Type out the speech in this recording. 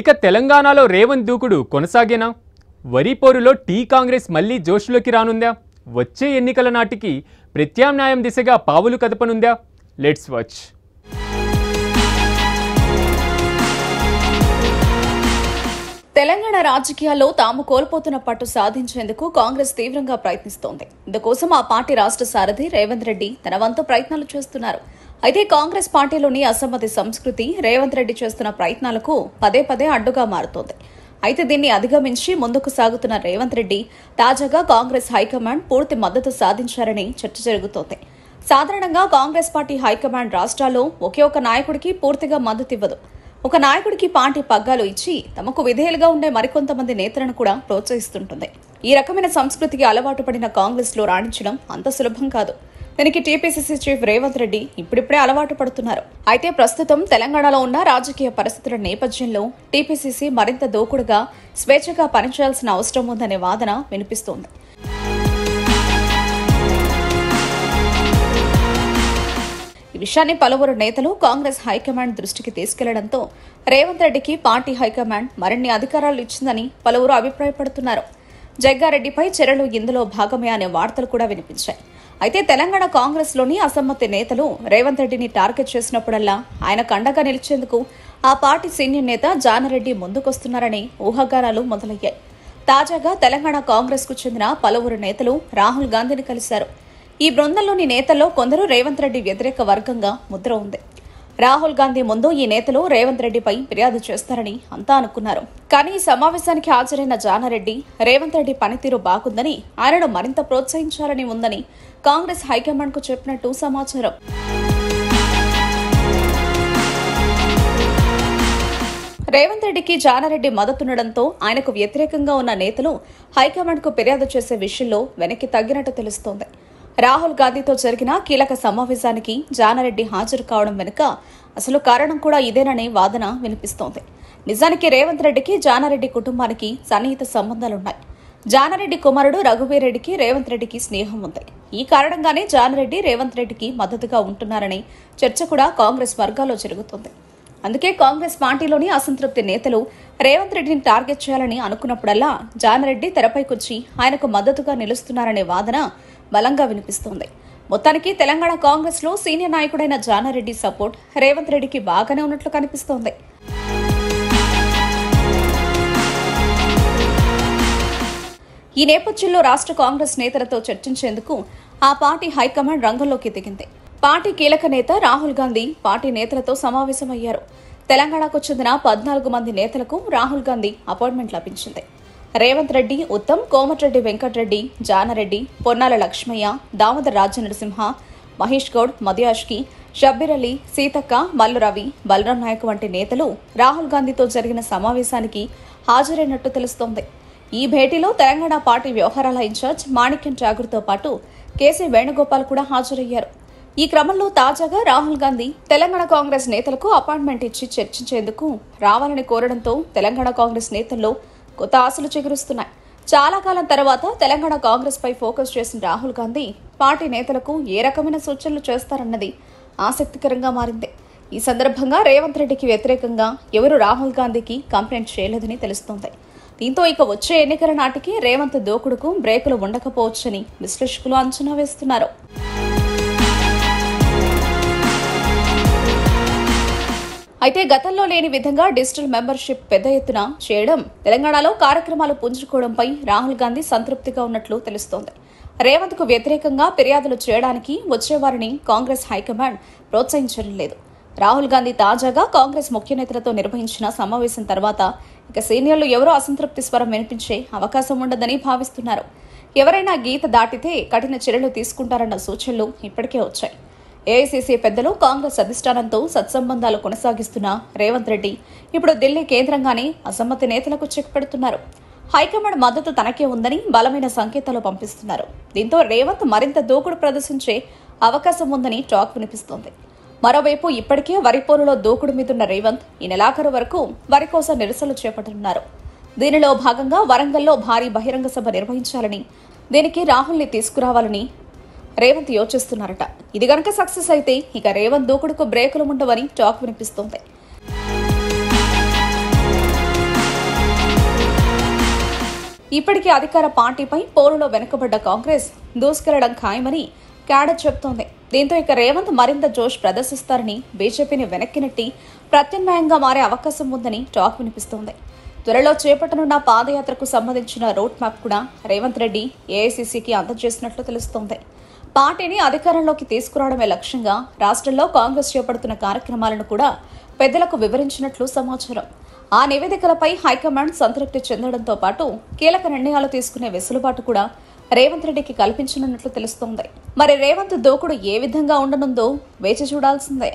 ఇక తెలంగాణలో రేవంత్ దూకుడు కొనసాగేనా వరిపోరులో టీ కాంగ్రెస్ మళ్లీ జోష్లోకి రానుందా వచ్చే ఎన్నికల నాటికి ప్రత్యామ్నాయం దిశగా పావులు కదపనుందా లెట్స్ వాచ్ తెలంగాణ రాజకీయాల్లో తాము కోల్పోతున్న పట్టు సాధించేందుకు కాంగ్రెస్ తీవ్రంగా ప్రయత్నిస్తోంది ఇందుకోసం ఆ పార్టీ రాష్ట్ర సారథి రేవంత్ రెడ్డి తన వంతు ప్రయత్నాలు చేస్తున్నారు అయితే కాంగ్రెస్ పార్టీలోని అసమ్మతి సంస్కృతి రేవంత్ రెడ్డి చేస్తున్న ప్రయత్నాలకు పదే పదే అడ్డుగా మారుతోంది అయితే దీన్ని అధిగమించి ముందుకు సాగుతున్న రేవంత్ రెడ్డి తాజాగా కాంగ్రెస్ హైకమాండ్ పూర్తి మద్దతు సాధించారని చర్చ జరుగుతోంది సాధారణంగా కాంగ్రెస్ పార్టీ హైకమాండ్ రాష్ట్రాల్లో ఒకే ఒక నాయకుడికి పూర్తిగా మద్దతు ఇవ్వదు ఒక నాయకుడికి పార్టీ పగ్గాలు ఇచ్చి తమకు విధేయులుగా ఉండే మరికొంతమంది నేతలను కూడా ప్రోత్సహిస్తుంటుంది ఈ రకమైన సంస్కృతికి అలవాటు పడిన కాంగ్రెస్లో రాణించడం అంత సులభం కాదు దీనికి టీపీసీసీ చీఫ్ రేవంత్ రెడ్డి ఇప్పుడిప్పుడే అలవాటు పడుతున్నారు అయితే ప్రస్తుతం తెలంగాణలో ఉన్న రాజకీయ పరిస్థితుల నేపథ్యంలో టీపీసీసీ మరింత దూకుడుగా స్వేచ్ఛగా పనిచేయాల్సిన అవసరం ఉందనే వాదన వినిపిస్తోంది ఈ విషయాన్ని పలువురు నేతలు కాంగ్రెస్ హైకమాండ్ దృష్టికి తీసుకెళ్లడంతో రేవంత్ రెడ్డికి పార్టీ హైకమాండ్ మరిన్ని అధికారాలు ఇచ్చిందని పలువురు అభిప్రాయపడుతున్నారు జగ్గారెడ్డిపై చర్యలు ఇందులో భాగమే అనే వార్తలు కూడా వినిపించాయి అయితే తెలంగాణ కాంగ్రెస్లోని అసమ్మతి నేతలు రేవంత్ రెడ్డిని టార్గెట్ చేసినప్పుడల్లా ఆయన కండగా నిలిచేందుకు ఆ పార్టీ సీనియర్ నేత జానరెడ్డి ముందుకొస్తున్నారని ఊహాగానాలు మొదలయ్యాయి తాజాగా తెలంగాణ కాంగ్రెస్కు చెందిన పలువురు నేతలు రాహుల్ గాంధీని కలిశారు ఈ బృందంలోని నేతల్లో కొందరు రేవంత్ రెడ్డి వ్యతిరేక వర్గంగా ముద్ర ఉంది రాహుల్ గాంధీ ముందు ఈ నేతలు రేవంత్ రెడ్డిపై ఫిర్యాదు చేస్తారని అంతా అనుకున్నారు కానీ ఈ సమావేశానికి హాజరైన జానారెడ్డి రేవంత్ రెడ్డి పనితీరు బాగుందని ఆయనను మరింత ప్రోత్సహించాలని ఉందని కాంగ్రెస్ హైకమాండ్కు చెప్పినట్టు సమాచారం రేవంత్ రెడ్డికి జానారెడ్డి మద్దతుండడంతో ఆయనకు వ్యతిరేకంగా ఉన్న నేతలు హైకమాండ్కు ఫిర్యాదు చేసే విషయంలో వెనక్కి తగ్గినట్టు తెలుస్తోంది రాహుల్ గాంధీతో జరిగిన కీలక సమావేశానికి జానారెడ్డి హాజరు కావడం వెనుక అసలు కారణం కూడా ఇదేననే వాదన వినిపిస్తోంది నిజానికి రేవంత్ రెడ్డికి జానారెడ్డి కుటుంబానికి సన్నిహిత సంబంధాలున్నాయి జానారెడ్డి కుమారుడు రఘువీరెడ్డికి రేవంత్ రెడ్డికి స్నేహం ఉంది ఈ కారణంగానే జానరెడ్డి రేవంత్ రెడ్డికి మద్దతుగా ఉంటున్నారని చర్చ కూడా కాంగ్రెస్ వర్గాల్లో జరుగుతుంది అందుకే కాంగ్రెస్ పార్టీలోని అసంతృప్తి నేతలు రేవంత్ రెడ్డిని టార్గెట్ చేయాలని అనుకున్నప్పుడల్లా జానరెడ్డి తెరపైకొచ్చి ఆయనకు మద్దతుగా నిలుస్తున్నారనే వాదన బలంగా వినిపిస్తోంది మొత్తానికి తెలంగాణ కాంగ్రెస్లో సీనియర్ నాయకుడైన జానరెడ్డి సపోర్ట్ రేవంత్ రెడ్డికి బాగానే ఉన్నట్లు కనిపిస్తోంది ఈ నేపథ్యంలో రాష్ట్ర కాంగ్రెస్ నేతలతో చర్చించేందుకు ఆ పార్టీ హైకమాండ్ రంగంలోకి దిగింది పార్టీ కీలక నేత రాహుల్ గాంధీ పార్టీ నేతలతో సమావేశమయ్యారు తెలంగాణకు చెందిన పద్నాలుగు మంది నేతలకు రాహుల్ గాంధీ అపాయింట్మెంట్ లభించింది రేవంత్ రెడ్డి ఉత్తమ్ కోమటిరెడ్డి వెంకటరెడ్డి జానారెడ్డి పొన్నాల లక్ష్మయ్య దామోదర్ రాజనరసింహ మహేష్ గౌడ్ మధుయాష్కి షబ్బీర్ అలీ సీతక్క మల్లురవి బలరాం నాయక్ వంటి నేతలు రాహుల్ గాంధీతో జరిగిన సమావేశానికి హాజరైనట్టు తెలుస్తోంది ఈ భేటీలో తెలంగాణ పార్టీ వ్యవహారాల ఇన్ఛార్జ్ మాణిక్యం ఠాగూర్తో పాటు కేసీ వేణుగోపాల్ కూడా హాజరయ్యారు ఈ క్రమంలో తాజాగా రాహుల్ గాంధీ తెలంగాణ కాంగ్రెస్ నేతలకు అపాయింట్మెంట్ ఇచ్చి చర్చించేందుకు రావాలని కోరడంతో తెలంగాణ కాంగ్రెస్ నేతల్లో కొత్త ఆశలు చెగురుస్తున్నాయి చాలా కాలం తర్వాత తెలంగాణ కాంగ్రెస్ పై ఫోకస్ చేసిన రాహుల్ గాంధీ పార్టీ నేతలకు ఏ రకమైన సూచనలు చేస్తారన్నది ఆసక్తికరంగా మారింది ఈ సందర్భంగా రేవంత్ రెడ్డికి వ్యతిరేకంగా ఎవరు రాహుల్ గాంధీకి కంప్లైంట్ చేయలేదని తెలుస్తోంది దీంతో ఇక వచ్చే ఎన్నికల నాటికి రేవంత్ దోకుడుకు బ్రేకులు ఉండకపోవచ్చని విశ్లేషకులు అంచనా వేస్తున్నారు అయితే గతంలో లేని విధంగా డిజిటల్ మెంబర్షిప్ పెద్ద ఎత్తున చేయడం తెలంగాణలో కార్యక్రమాలు పుంజుకోవడంపై రాహుల్ గాంధీ సంతృప్తిగా ఉన్నట్లు తెలుస్తోంది రేవంత్ కు వ్యతిరేకంగా ఫిర్యాదులు చేయడానికి వచ్చేవారిని కాంగ్రెస్ హైకమాండ్ ప్రోత్సహించడం లేదు రాహుల్ గాంధీ తాజాగా కాంగ్రెస్ ముఖ్య నేతలతో నిర్వహించిన సమావేశం తర్వాత ఇక సీనియర్లు ఎవరో అసంతృప్తి స్వరం వినిపించే అవకాశం ఉండదని భావిస్తున్నారు ఎవరైనా గీత దాటితే కఠిన చర్యలు తీసుకుంటారన్న సూచనలు ఇప్పటికే వచ్చాయి ఏఐసీసీ పెద్దలు కాంగ్రెస్ అధిష్టానంతో సత్సంబంధాలు కొనసాగిస్తున్న రేవంత్ రెడ్డి ఇప్పుడు ఢిల్లీ కేంద్రంగానే అసమ్మతి నేతలకు చెక్ పెడుతున్నారు హైకమాండ్ మద్దతు తనకే ఉందని బలమైన సంకేతాలు పంపిస్తున్నారు దీంతో రేవంత్ మరింత దూకుడు ప్రదర్శించే అవకాశం ఉందని టాక్ వినిపిస్తోంది మరోవైపు ఇప్పటికే వరి పోరులో దూకుడు మీదున్న రేవంత్ ఈ నెలాఖరు వరకు వరి కోసం నిరసనలు చేపట్టనున్నారు దీనిలో భాగంగా వరంగల్లో భారీ బహిరంగ సభ నిర్వహించాలని దీనికి రాహుల్ని తీసుకురావాలని రేవంత్ యోచిస్తున్నారట ఇది గనక సక్సెస్ అయితే ఇక రేవంత్ దూకుడుకు బ్రేకులు ఉండవని టాక్ వినిపిస్తోంది ఇప్పటికే అధికార పార్టీపై పోరులో వెనుకబడ్డ కాంగ్రెస్ దూసుకెళ్లడం ఖాయమని క్యాడ చెబుతోంది దీంతో ఇక రేవంత్ మరింత జోష్ ప్రదర్శిస్తారని బీజేపీని వెనక్కి నెట్టి ప్రత్యామ్నాయంగా మారే అవకాశం ఉందని టాక్ వినిపిస్తోంది త్వరలో చేపట్టనున్న పాదయాత్రకు సంబంధించిన రోడ్ మ్యాప్ కూడా రేవంత్ రెడ్డి ఏఐసీసీకి అందజేసినట్లు తెలుస్తోంది పార్టీని అధికారంలోకి తీసుకురావడమే లక్ష్యంగా రాష్ట్రంలో కాంగ్రెస్ చేపడుతున్న కార్యక్రమాలను కూడా పెద్దలకు వివరించినట్లు సమాచారం ఆ నివేదికలపై హైకమాండ్ సంతృప్తి చెందడంతో పాటు కీలక నిర్ణయాలు తీసుకునే వెసులుబాటు కూడా రేవంత్ రెడ్డికి కల్పించనున్నట్లు తెలుస్తోంది మరి రేవంత్ దూకుడు ఏ విధంగా ఉండనుందో వేచి చూడాల్సిందే